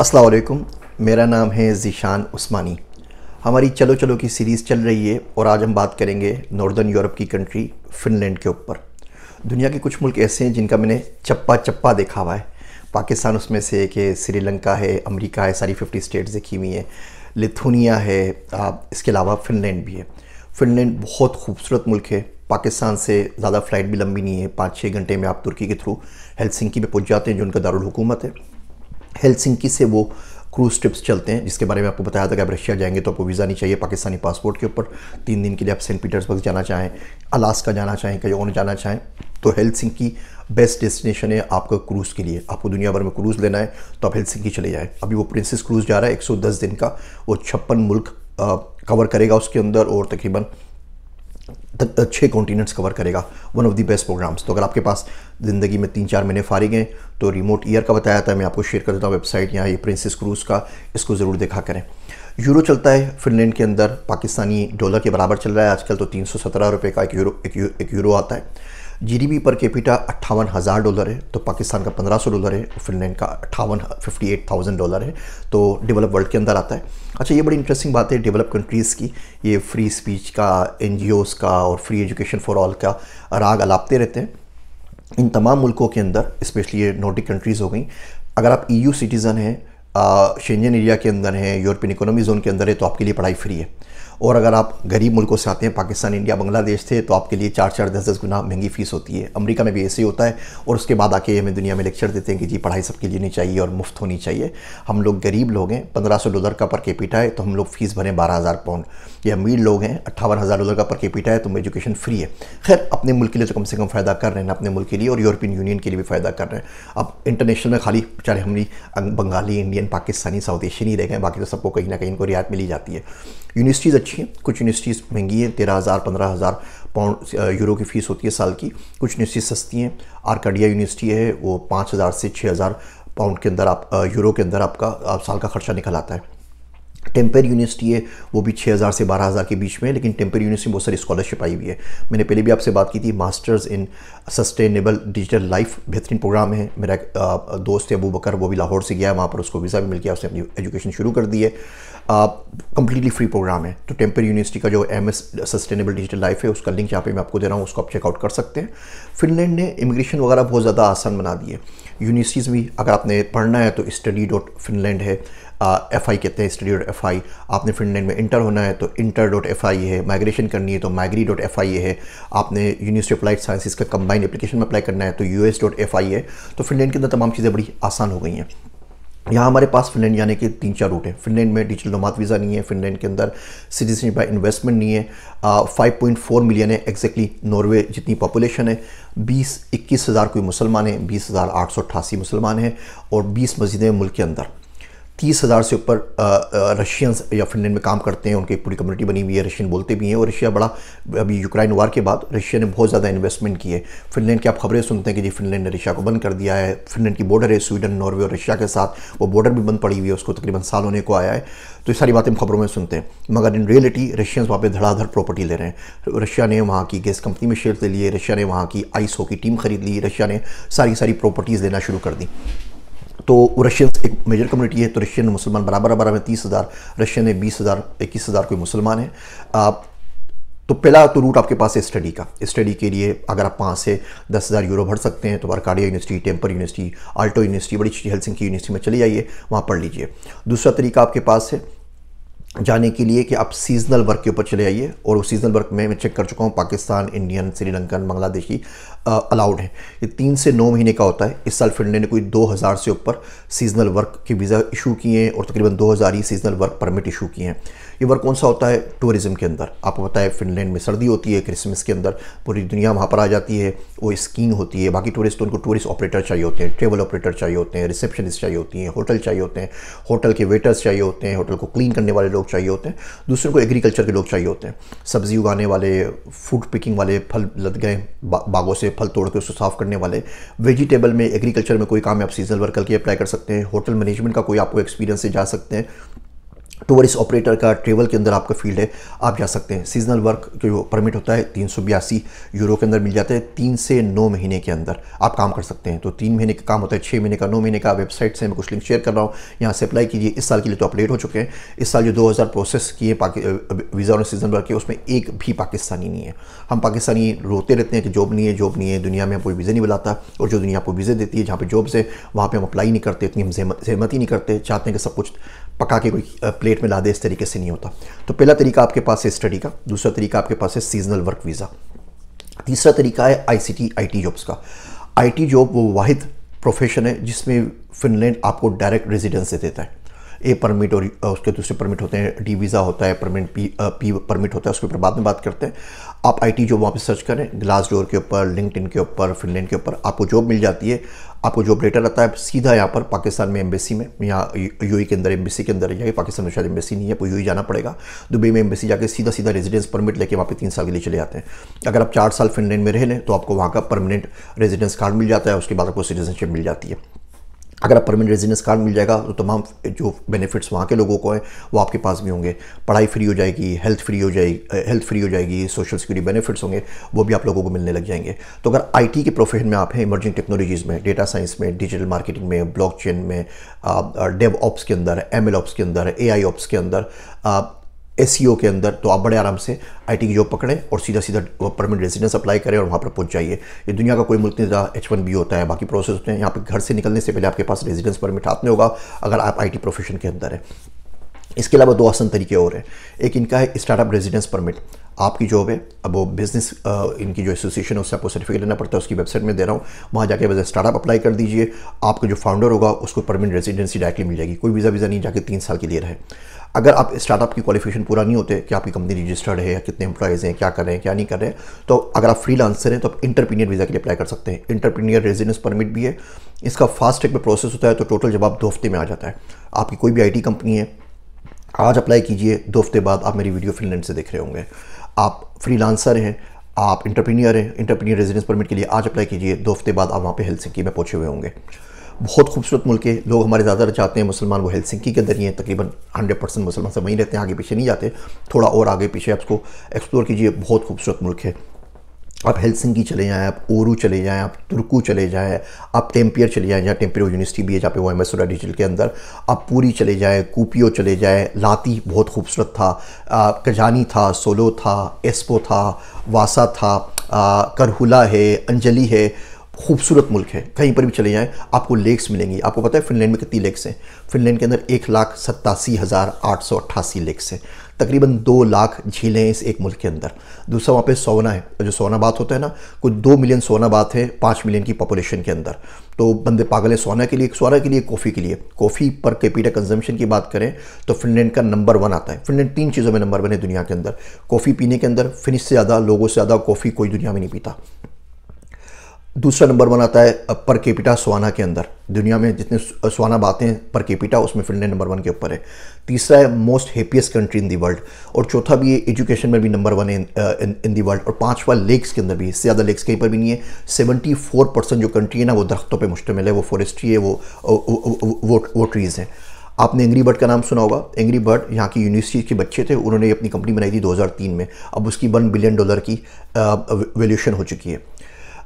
असलकुम मेरा नाम है ज़ीशान उस्मानी हमारी चलो चलो की सीरीज़ चल रही है और आज हम बात करेंगे नॉर्दर्न यूरोप की कंट्री फिनलैंड के ऊपर दुनिया के कुछ मुल्क ऐसे हैं जिनका मैंने चप्पा चप्पा देखा हुआ है पाकिस्तान उसमें से एक है श्रीलंका है अमेरिका है सारी फिफ्टी स्टेट्स देखी हुई हैं लिथुनिया है इसके अलावा फिनलैंड भी है फिनलैंड बहुत खूबसूरत मुल्क है पाकिस्तान से ज़्यादा फ़्लाइट भी लंबी नहीं है पाँच छः घंटे में आप तुर्की के थ्रू हेलसिंकी में पहुँच जाते हैं जो उनका दारुलकूमत है हेलसिंकी से वो क्रूज ट्रिप्स चलते हैं जिसके बारे में आपको बताया था कि आप रशिया जाएंगे तो आपको वीज़ा नहीं चाहिए पाकिस्तानी पासपोर्ट के ऊपर तीन दिन के लिए आप सेंट पीटर्सबर्ग जाना चाहें अलास्का जाना चाहें कहीं और जाना चाहें तो हेलसिंकी बेस्ट डेस्टिनेशन है आपका क्रूज़ के लिए आपको दुनिया भर में क्रूज़ लेना है तो आप हेलसिंकी चले जाएँ अभी वो प्रिंसेस क्रूज़ जा रहा है एक दिन का वो छप्पन मुल्क कवर करेगा उसके अंदर और तकरीबन छः कॉन्टीनेंट्स कवर करेगा one of the best programs तो अगर आपके पास ज़िंदगी में तीन चार महीने फारिग हैं तो रिमोट ईयर का बताया था मैं आपको शेयर कर देता हूँ वेबसाइट यहाँ ये प्रिंसेस क्रूज़ का इसको ज़रूर देखा करें यूरो चलता है फिनलैंड के अंदर पाकिस्तानी डॉलर के बराबर चल रहा है आजकल तो तीन सौ सत्रह रुपये का एक यूरो एक, एक यूरो आता है जीडीपी पर कैपिटा अट्ठावन हज़ार डॉलर है तो पाकिस्तान का पंद्रह सौ डॉलर है और फिनलैंड का अट्ठावन फिफ्टी एट थाउजेंड डॉलर है तो डेवलप वर्ल्ड के अंदर आता है अच्छा ये बड़ी इंटरेस्टिंग बात है डेवलप कंट्रीज़ की ये फ्री स्पीच का एन का और फ्री एजुकेशन फॉर ऑल का राग अलापते रहते हैं इन तमाम मुल्कों के अंदर स्पेशली ये नोटिक कंट्रीज़ हो गई अगर आप ई e सिटीज़न हैं शेंजन एरिया के अंदर हैं यूरोपियन इकोनॉमी जोन के अंदर है तो आपके लिए पढ़ाई फ्री है और अगर आप गरीब मुल्कों से आते हैं पाकिस्तान इंडिया बांग्लादेश से तो आपके लिए चार चार दस दस गुना महंगी फ़ीस होती है अमेरिका में भी ऐसे ही होता है और उसके बाद आके हमें दुनिया में लेक्चर देते हैं कि जी पढ़ाई सबके लिए नहीं चाहिए और मुफ्त होनी चाहिए हम लोग गरीब लोग हैं पंद्रह सौ डॉलर का पर कैपिटा है तो हम लोग फ़ीस भरें बारह हज़ार पाउंड या अमीर लोग हैं अट्ठावन हज़ार डॉलर का पर कैपिटा है तो एजुकेशन फ्री है खैर अपने मुल्क के लिए तो कम से कम फ़ायदा कर रहे हैं अपने मुल्क के लिए और यूरोपियन यूनियन के लिए भी फ़ायदा कर रहे हैं अब इंटरनेशनल में खाली बेचारे हमने अं-, Bengali Indian Pakistani south Asian ही रह गए बाकी तो सबको कहीं ना कहीं इनको रियायत मिली जाती है यूनिवर्सिटीज़ अच्छी हैं कुछ यूनिवर्सिटीज़ महंगी हैं तेरह हज़ार पंद्रह हज़ार पाउंड यूरो की फ़ीस होती है साल की कुछ यूनिवर्सिटी सस्ती हैं आर्काडिया यूनिवर्सिटी है वो पाँच हज़ार से छः हज़ार पाउंड के अंदर आप यूरो के अंदर आपका आप साल का खर्चा निकल आता है टेम्पर यूनिवर्सिटी है वो भी 6000 से 12000 के बीच में लेकिन टेम्पर यूनिवर्सिटी में बहुत सारी स्कॉलरशिप आई हुई है मैंने पहले भी आपसे बात की थी masters in sustainable digital life बेहतरीन प्रोग्राम है मेरा एक दोस्त है अबू बकर वो भी लाहौर से गया है वहाँ पर उसको वीज़ा भी मिल गया उसने अपनी एजुकेशन शुरू कर दी है कम्प्लीटली फ्री प्रोग्राम है तो टेम्पर यूनिवर्सिटी का जो M S sustainable digital life है उसका लिंक यहाँ पे मैं आपको दे रहा हूँ उसको आप चेकआउट कर सकते हैं फिनलैंड ने इमिग्रेशन वगैरह बहुत ज़्यादा आसान बना दिए है यूनिवर्सिटीज़ भी अगर आपने पढ़ना है तो स्टडी डॉट फिनलैंड है एफ आई कहते हैं स्टडी डॉट एफ आई आपने फिनलैंड में इंटर होना है तो इंटर डॉट एफ आई है माइग्रेशन करनी है तो माइग्री डॉट एफ आई है आपने यूनिवर्सिटी अप्लाइड साइंसिस का कंबाइंड एप्लीकेशन में अप्लाई करना है तो U S dot F I है तो फिनलैंड के अंदर तमाम चीज़ें बड़ी आसान हो गई हैं यहाँ हमारे पास फिनलैंड जाने के तीन चार रूट हैं फिनलैंड में डिजिटल नोमाद वीज़ा नहीं है फिनलैंड के अंदर सिटीजनशिप बाय इन्वेस्टमेंट नहीं है फाइव पॉइंट फोर मिलियन है एक्जैक्टली नॉर्वे जितनी पॉपुलेशन है बीस इक्कीस हज़ार कोई मुसलमान है बीस हज़ार आठ सौ अट्ठासी मुसलमान हैं और बीस मस्जिदें मुल्क के अंदर तीस हज़ार से ऊपर रशियंस या फिनलैंड में काम करते हैं उनकी पूरी कम्युनिटी बनी हुई है रशियन बोलते भी हैं और रशिया बड़ा अभी यूक्राइन वार के बाद रशिया ने बहुत ज़्यादा इन्वेस्टमेंट किए फिनलैंड की आप खबरें सुनते हैं कि जी फिनलैंड ने रशिया को बंद कर दिया है फिनलैंड की बॉर्डर है स्वीडन नॉर्वे और रशिया के साथ वो बॉर्डर भी बंद पड़ी हुई है उसको तकरीबन साल होने को आया है तो ये सारी बातें खबरों में सुनते हैं मगर इन रियलिटी रशियंस वहाँ पर धड़ाधड़ प्रॉपर्टी ले रहे हैं रशिया ने वहाँ की गैस कंपनी में शेयर ले लिए रशिया ने वहाँ की आइस हॉकी टीम खरीद ली रशिया ने सारी सारी प्रॉपर्टीज़ लेना शुरू कर दी तो रशियंस एक मेजर कम्युनिटी है तो रशियन मुसलमान बराबर बराबर है तीस हज़ार रशियन में बीस हज़ार इक्कीस हज़ार कोई मुसलमान है आप तो पहला तो रूट आपके पास है स्टडी का स्टडी के लिए अगर आप पाँच से दस हज़ार यूरो भर सकते हैं तो Arcada university Tampere university Aalto university बड़ी हेल्सिंग की यूनिवर्सिटी में चले जाइए वहाँ पढ़ लीजिए दूसरा तरीका आपके पास है जाने के लिए कि आप सीजनल वर्क के ऊपर चले आइए और उस सीजनल वर्क में मैं चेक कर चुका हूँ पाकिस्तान इंडियन श्रीलंकन बांग्लादेशी अलाउड है ये तीन से नौ महीने का होता है इस साल फिनलैंड ने कोई 2000 से ऊपर सीजनल वर्क के वीज़ा इशू किए हैं और तकरीबन 2000 ही सीजनल वर्क परमिट इशू किए हैं ये वर्क कौन सा होता है टूरिज़म के अंदर आपको पता है फिनलैंड में सर्दी होती है क्रिसमस के अंदर पूरी दुनिया वहाँ पर आ जाती है वो स्कीइंग होती है बाकी टूरिस्ट तो उनको टूरिस्ट ऑपरेटर चाहिए होते हैं ट्रेवल ऑपरेटर चाहिए होते हैं रिसेप्शनिस्ट चाहिए होती हैं होटल चाहिए होते हैं होटल के वेटर्स चाहिए होते हैं होटल को क्लीन करने वाले लोग चाहिए होते हैं दूसरे को एग्रीकल्चर के लोग चाहिए होते हैं सब्ज़ी उगाने वाले फूड पिकिंग वाले फल लद गए बागों से फल तोड़ के उसको साफ़ करने वाले वेजिटेबल में एग्रीकल्चर में कोई काम है आप सीजनल वर्क के अप्लाई कर सकते हैं होटल मैनेजमेंट का कोई आपको एक्सपीरियंस से जा सकते हैं टूरिस्ट ऑपरेटर का ट्रेवल के अंदर आपका फील्ड है आप जा सकते हैं सीजनल वर्क के जो परमिट होता है तीन सौ बयासी यूरो के अंदर मिल जाता है तीन से नौ महीने के अंदर आप काम कर सकते हैं तो तीन महीने का काम होता है छः महीने का नौ महीने का वेबसाइट से मैं कुछ लिंक शेयर कर रहा हूँ यहाँ से अप्लाई कीजिए इस साल के लिए तो अपडेट हो चुके हैं इस साल जो दो हज़ार प्रोसेस किए वीज़ा और सीजन वर्क के उसमें एक भी पाकिस्तानी नहीं है हम पाकिस्तानी रोते रहते हैं कि जॉब नहीं है जॉब नहीं है दुनिया में कोई वीज़ा नहीं बुलाता और जो दुनिया आपको वीज़े देती है जहाँ पर जॉब्स है वहाँ पर हम अप्लाई नहीं करते इतनी हम जहमत ही नहीं करते चाहते हैं कि सब कुछ पका के कोई प्लेट में ला दे इस तरीके से नहीं होता तो पहला तरीका आपके पास है स्टडी का दूसरा तरीका आपके पास है सीजनल वर्क वीज़ा तीसरा तरीका है आईसीटी आईटी जॉब्स का आईटी जॉब वो वाहिद प्रोफेशन है जिसमें फिनलैंड आपको डायरेक्ट रेजिडेंस दे देता है ए परमिट और उसके दूसरे परमिट होते हैं डी वीज़ा होता है परमिट पी पी परमिट होता है उसके ऊपर बाद में बात करते हैं आप आई टी जॉब वहाँ पर सर्च करें ग्लास डोर के ऊपर लिंकड के ऊपर फिनलैंड के ऊपर आपको जॉब मिल जाती है आपको जॉब लेटर आता है सीधा यहाँ पर पाकिस्तान में एम्बेसी में यहाँ यू e के अंदर एम्बेसी के अंदर या पाकिस्तान में शायद एम्बेसी नहीं है आपको यू e जाना पड़ेगा दुबई में एम्बेसी जाकर सीधा सीधा रेजिडेंस परमिट लेके वहाँ पर तीन साल के लिए चले जाते हैं अगर आप चार साल फिनलैंड में रह लें तो आपको वहाँ का परमानेंट रेजिडेंस कार्ड मिल जाता है उसके बाद आपको सिटीजनशिप मिल जाती है अगर आप परमानेंट रेजिडेंस कार्ड मिल जाएगा तो तमाम जो बेनिफिट्स वहाँ के लोगों को हैं वो आपके पास भी होंगे पढ़ाई फ्री हो जाएगी हेल्थ फ्री हो जाएगी हेल्थ फ्री हो जाएगी सोशल सिक्योरिटी बेनिफिट्स होंगे वो भी आप लोगों को मिलने लग जाएंगे तो अगर आईटी के प्रोफेशन में आप हैं इमर्जिंग टेक्नोलॉजीज़ में डेटा साइंस में डिजिटल मार्केटिंग में ब्लॉक में डेव ऑप्स के अंदर एम ऑप्स के अंदर ए ऑप्स के अंदर एस e के अंदर तो आप बड़े आराम से आई की जॉब पकड़ें और सीधा सीधा परमानेंट रेजिडेंस अप्लाई करें और वहाँ पर पहुँच जाइए ये दुनिया का कोई मुल्क नहीं एच वन बी होता है बाकी प्रोसेस होते हैं यहाँ पर घर से निकलने से पहले आपके पास रेजिडेंस परमिट हाथ में होगा अगर आप आई प्रोफेशन के अंदर है इसके अलावा दो आसान तरीके और हैं एक इनका है स्टार्टअप रेजिडेंस परमिट आपकी जॉब है अब वो बिज़नेस इनकी जो एसोसिएशन है उससे आपको सर्टिफिकेट लेना पड़ता है उसकी वेबसाइट में दे रहा हूँ वहाँ जाके बस स्टार्टअप अप्लाई कर दीजिए आपका जो फाउंडर होगा उसको परमिट रेजिडेंसी डायरेक्टली मिल जाएगी कोई वीज़ा वीज़ा नहीं जाके तीन साल के लिए रहे अगर आप स्टार्टअप की क्वालिफिकेशन पूरा नहीं होते कि आपकी कंपनी रजिस्टर्ड है या कितने एम्प्लॉयज़ हैं क्या कर रहे हैं क्या नहीं कर रहे हैं तो अगर आप फ्री लांसर हैं तो आप इंटरप्रीनियर वीज़ा के लिए अप्लाई कर सकते हैं इंटरप्रीनियर रेजिडेंस परमिट भी है इसका फास्ट ट्रैक में प्रोसेस होता है तो टोटल जवाब दो हफ्ते में आ जाता है आपकी कोई भी आईटी कंपनी है आज अप्लाई कीजिए दो हफ्ते बाद आप मेरी वीडियो फिनलैंड से देख रहे होंगे आप फ्रीलांसर हैं आप इंटरप्रीनियर हैं इंटरप्रीनियर रेजिडेंस परमिट के लिए आज अप्लाई कीजिए दो हफ्ते बाद आप वहाँ पे सिंकी में पहुँचे हुए होंगे बहुत खूबसूरत मुल्क है लोग हमारे ज़्यादातर चाहते हैं मुसलमान वो हेलसिंकी के अंदर ही हैं तकरीबन हंड्रेड परसेंट मुसलमान सब वहीं रहते हैं आगे पीछे नहीं जाते थोड़ा और आगे पीछे आप उसको एक्सप्लोर कीजिए बहुत खूबसूरत मुल्क है आप हेलसिंकी चले जाएँ आप ओरू चले जाएँ आप तुर्कू चले जाएँ आप टेम्पियर चले जाएँ जहाँ टेम्पियर यूनिवर्सिटी भी है जहाँ पे वो एम एस डिजिटल के अंदर आप पूरी चले जाएँ कूपियो चले जाएँ लाती बहुत खूबसूरत था कजानी था सोलो था एस्पो था वासा था करहुला है अंजलि है खूबसूरत मुल्क है कहीं पर भी चले जाएं आपको लेक्स मिलेंगी आपको पता है फिनलैंड में कितनी लेक्स हैं फिनलैंड के अंदर एक लाख सत्तासी हज़ार आठ सौ अट्ठासी लेक्स हैं तकरीबन दो लाख झीलें हैं इस एक मुल्क के अंदर दूसरा वहाँ पे सोना है जो सोना बात होता है ना कुछ दो मिलियन सोना बात है पाँच मिलियन की पॉपुलेशन के अंदर तो बंदे पागल है सोना के लिए सोना के लिए कॉफ़ी के लिए कॉफ़ी पर कैपिटा कंजम्पशन की बात करें तो फिनलैंड का नंबर वन आता है फिनलैंड तीन चीज़ों में नंबर वन है दुनिया के अंदर कॉफ़ी पीने के अंदर फिनिश से ज़्यादा लोगों से ज़्यादा कॉफ़ी कोई दुनिया में नहीं पीता दूसरा नंबर वन आता है पर केपिटा स्वाना के अंदर दुनिया में जितने स्वाना बातें पर केपिटा उसमें फिनलैंड नंबर वन के ऊपर है तीसरा है most happiest country in the world और चौथा भी है एजुकेशन में भी नंबर वन है इन दी वर्ल्ड और पांचवा लेक्स के अंदर भी इससे ज़्यादा लेक्स कहीं पर भी नहीं है सेवेंटी फोर परसेंट जो कंट्री है ना वो दरख्तों पर मुश्तमिल है वो फॉरेस्ट्री है वो वो वो, ट्रीज़ हैं आपने एंग्री बर्ड का नाम सुना होगा एंग्री बर्ड यहाँ की यूनिवर्सिटी के बच्चे थे उन्होंने अपनी कंपनी बनाई थी 2003 में अब उसकी वन बिलियन डॉलर की वैल्यूशन हो चुकी है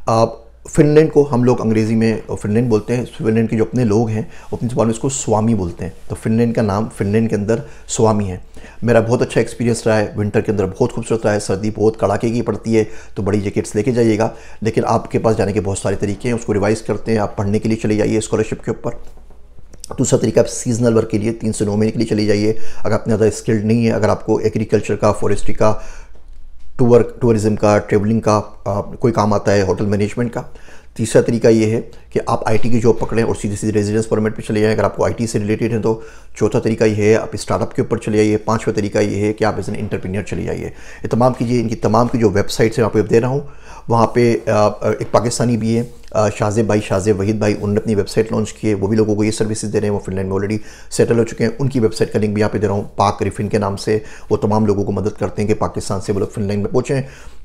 अब फिनलैंड को हम लोग अंग्रेज़ी में फिनलैंड बोलते हैं फिनलैंड के जो अपने लोग हैं अपनी जबान में इसको स्वामी बोलते हैं तो फिनलैंड का नाम फिनलैंड के अंदर स्वामी है मेरा बहुत अच्छा एक्सपीरियंस रहा है विंटर के अंदर बहुत खूबसूरत रहा है सर्दी बहुत कड़ाके की पड़ती है तो बड़ी जैकेट्स लेके जाइएगा लेकिन आपके पास जाने के बहुत सारे तरीके हैं उसको रिवाइज़ करते हैं आप पढ़ने के लिए चले जाइए स्कॉलरशिप के ऊपर दूसरा तरीका आप सीजनल वर्क के लिए तीन से नौ महीने के लिए चले जाइए अगर आपने ज़्यादा स्किल्ड नहीं है अगर आपको एग्रीकल्चर का फॉरेस्ट्री का टूर टूरिज़म का ट्रेवलिंग का आ, कोई काम आता है होटल मैनेजमेंट का तीसरा तरीका ये है कि आप आईटी की जॉब पकड़ें और सीधे सीधे रेजिडेंस परमिट पे चले जाएं अगर आपको आईटी से रिलेटेड है तो चौथा तरीका ये है आप स्टार्टअप के ऊपर चले जाइए पांचवा तरीका ये है कि आप एज एन इंटरप्रीनियर चले जाइए ये तमाम कीजिए इनकी तमाम की जो वेबसाइट्स हैं आपको दे रहा हूँ वहाँ पे एक पाकिस्तानी भी है शाहजेब भाई शाहजेब वहीद भाई उन्होंने अपनी वेबसाइट लॉन्च की है वो भी लोगों को ये सर्विसेज दे रहे हैं वो फिनलैंड में ऑलरेडी सेटल हो चुके हैं उनकी वेबसाइट का लिंक भी यहाँ पे दे रहा हूँ पाक रिफिन के नाम से वो तमाम लोगों को मदद करते हैं कि पाकिस्तान से वो लोग फिनलैंड में पहुँचें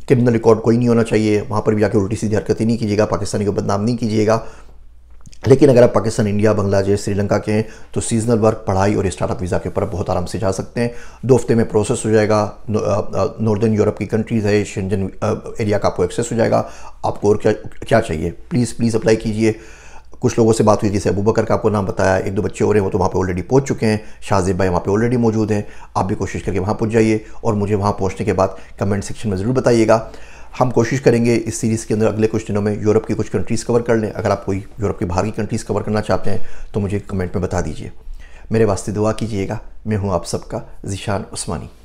क्रिमिनल रिकॉर्ड कोई नहीं होना चाहिए वहाँ पर भी जाकर उल्टी सीधी ही नहीं कीजिएगा पाकिस्तानी को बदनाम नहीं कीजिएगा लेकिन अगर आप पाकिस्तान इंडिया बांग्लादेश श्रीलंका के हैं तो सीजनल वर्क पढ़ाई और स्टार्टअप वीज़ा के ऊपर बहुत आराम से जा सकते हैं दो हफ्ते में प्रोसेस हो जाएगा नॉर्दर्न यूरोप uh, uh, की कंट्रीज़ है शेंजन एरिया uh, का आपको एक्सेस हो जाएगा आपको और क्या क्या चाहिए प्लीज़ प्लीज़ अप्लाई कीजिए कुछ लोगों से बात हुई जैसे अबू बकर का आपको नाम बताया एक दो बच्चे हो रहे हैं वो तो वहाँ पे ऑलरेडी पहुँच चुके हैं शाहजेब भाई वहाँ पे ऑलरेडी मौजूद हैं आप भी कोशिश करके वहाँ पहुँच जाइए और मुझे वहाँ पहुँचने के बाद कमेंट सेक्शन में ज़रूर बताइएगा हम कोशिश करेंगे इस सीरीज़ के अंदर अगले कुछ दिनों में यूरोप की कुछ कंट्रीज़ कवर कर लें अगर आप कोई यूरोप के बाहर की कंट्रीज़ कवर करना चाहते हैं तो मुझे कमेंट में बता दीजिए मेरे वास्ते दुआ कीजिएगा मैं हूँ आप सबका जीशान उस्मानी